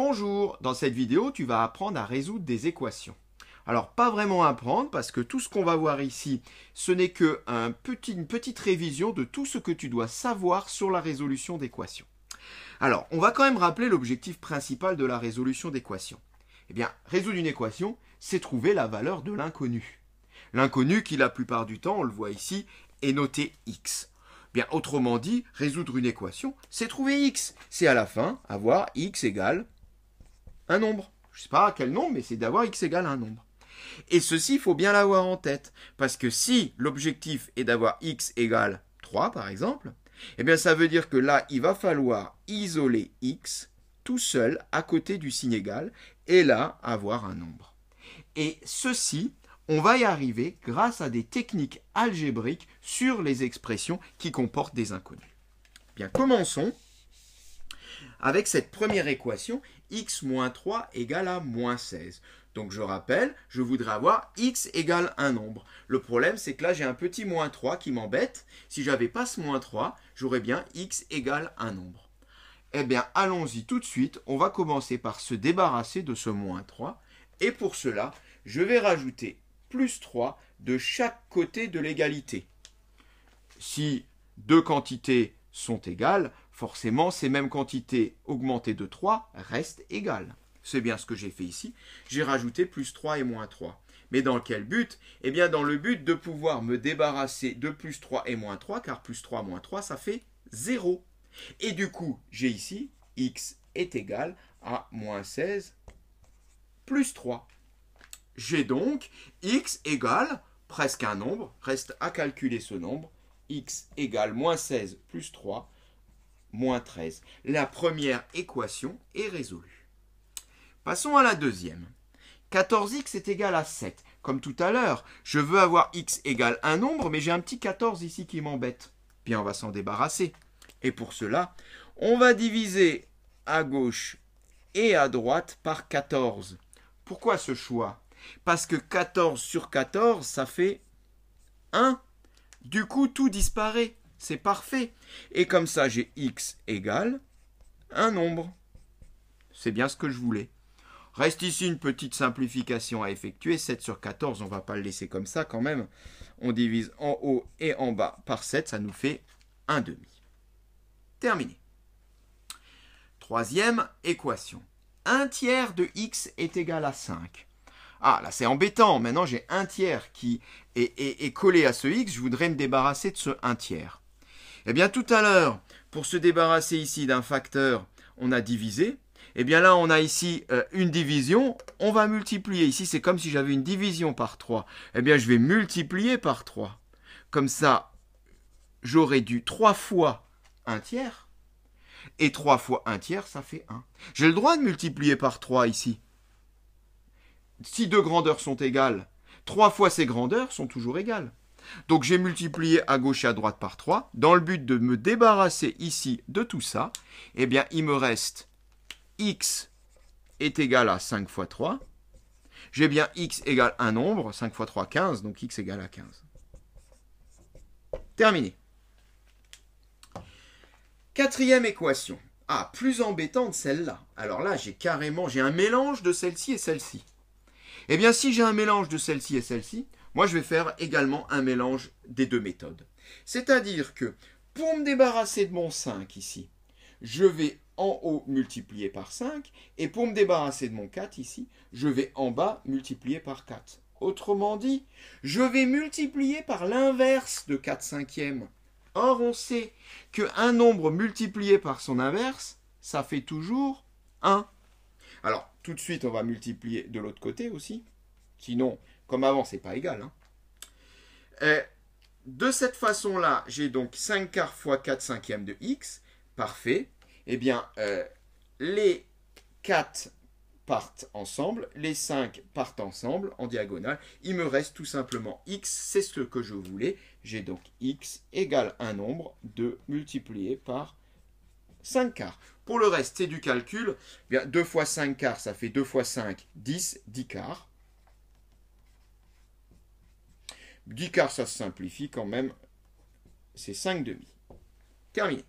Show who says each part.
Speaker 1: Bonjour, dans cette vidéo tu vas apprendre à résoudre des équations. Alors pas vraiment apprendre parce que tout ce qu'on va voir ici ce n'est qu'une une petite révision de tout ce que tu dois savoir sur la résolution d'équations. Alors on va quand même rappeler l'objectif principal de la résolution d'équations. Eh bien résoudre une équation c'est trouver la valeur de l'inconnu. L'inconnu qui la plupart du temps on le voit ici est noté x. Bien, autrement dit, résoudre une équation, c'est trouver x. C'est à la fin avoir x égale un nombre. Je ne sais pas quel nombre, mais c'est d'avoir x égale un nombre. Et ceci, il faut bien l'avoir en tête. Parce que si l'objectif est d'avoir x égale 3, par exemple, eh bien ça veut dire que là, il va falloir isoler x tout seul à côté du signe égal, et là, avoir un nombre. Et ceci, on va y arriver grâce à des techniques algébriques sur les expressions qui comportent des inconnus. Bien, commençons avec cette première équation, x moins 3 égale à moins 16. Donc je rappelle, je voudrais avoir x égale un nombre. Le problème, c'est que là, j'ai un petit moins 3 qui m'embête. Si j'avais pas ce moins 3, j'aurais bien x égale un nombre. Eh bien, allons-y tout de suite. On va commencer par se débarrasser de ce moins 3. Et pour cela, je vais rajouter plus 3 de chaque côté de l'égalité. Si deux quantités sont égales, Forcément, ces mêmes quantités augmentées de 3 restent égales. C'est bien ce que j'ai fait ici. J'ai rajouté plus 3 et moins 3. Mais dans quel but Eh bien, dans le but de pouvoir me débarrasser de plus 3 et moins 3, car plus 3 moins 3, ça fait 0. Et du coup, j'ai ici x est égal à moins 16 plus 3. J'ai donc x égale presque un nombre, reste à calculer ce nombre, x égale moins 16 plus 3 moins 13. La première équation est résolue. Passons à la deuxième. 14x est égal à 7. Comme tout à l'heure, je veux avoir x égale un nombre, mais j'ai un petit 14 ici qui m'embête. Bien, on va s'en débarrasser. Et pour cela, on va diviser à gauche et à droite par 14. Pourquoi ce choix Parce que 14 sur 14, ça fait 1. Du coup, tout disparaît c'est parfait. Et comme ça, j'ai x égale un nombre. C'est bien ce que je voulais. Reste ici une petite simplification à effectuer. 7 sur 14, on ne va pas le laisser comme ça quand même. On divise en haut et en bas par 7, ça nous fait un demi. Terminé. Troisième équation. 1 tiers de x est égal à 5. Ah, là c'est embêtant, maintenant j'ai 1 tiers qui est, est, collé à ce x, je voudrais me débarrasser de ce 1 tiers. Eh bien, tout à l'heure, pour se débarrasser ici d'un facteur, on a divisé. Eh bien là, on a ici euh, une division, on va multiplier. Ici, c'est comme si j'avais une division par 3. Eh bien, je vais multiplier par 3. Comme ça, j'aurais dû 3 fois 1 tiers. Et 3 fois 1 tiers, ça fait 1. J'ai le droit de multiplier par 3 ici. Si deux grandeurs sont égales, 3 fois ces grandeurs sont toujours égales. Donc j'ai multiplié à gauche et à droite par 3. Dans le but de me débarrasser ici de tout ça, eh bien il me reste x est égal à 5 fois 3. J'ai bien x égale un nombre, 5 fois 3, 15, donc x égale à 15. Terminé. Quatrième équation. Ah, plus embêtante celle-là. Alors là, j'ai carrément, j'ai un mélange de celle-ci et celle-ci. Eh bien, si j'ai un mélange de celle-ci et celle-ci, moi je vais faire également un mélange des deux méthodes. C'est-à-dire que pour me débarrasser de mon 5 ici, je vais en haut multiplier par 5, et pour me débarrasser de mon 4 ici, je vais en bas multiplier par 4. Autrement dit, je vais multiplier par l'inverse de 4 cinquièmes. Or, on sait qu'un nombre multiplié par son inverse, ça fait toujours 1. Alors, tout de suite, on va multiplier de l'autre côté aussi. Sinon, comme avant, n'est pas égal. Hein. de cette façon-là, j'ai donc 5 quarts fois 4 cinquièmes de x. Parfait. Eh bien, euh, les 4 partent ensemble, les 5 partent ensemble en diagonale. Il me reste tout simplement x, c'est ce que je voulais. J'ai donc x égale un nombre de multiplié par 5 quarts. Pour le reste, c'est du calcul. Eh bien, 2 fois 5 quarts, ça fait 2 fois 5, 10, 10 quarts. 10 quarts, ça se simplifie quand même. C'est 5 demi. Terminé.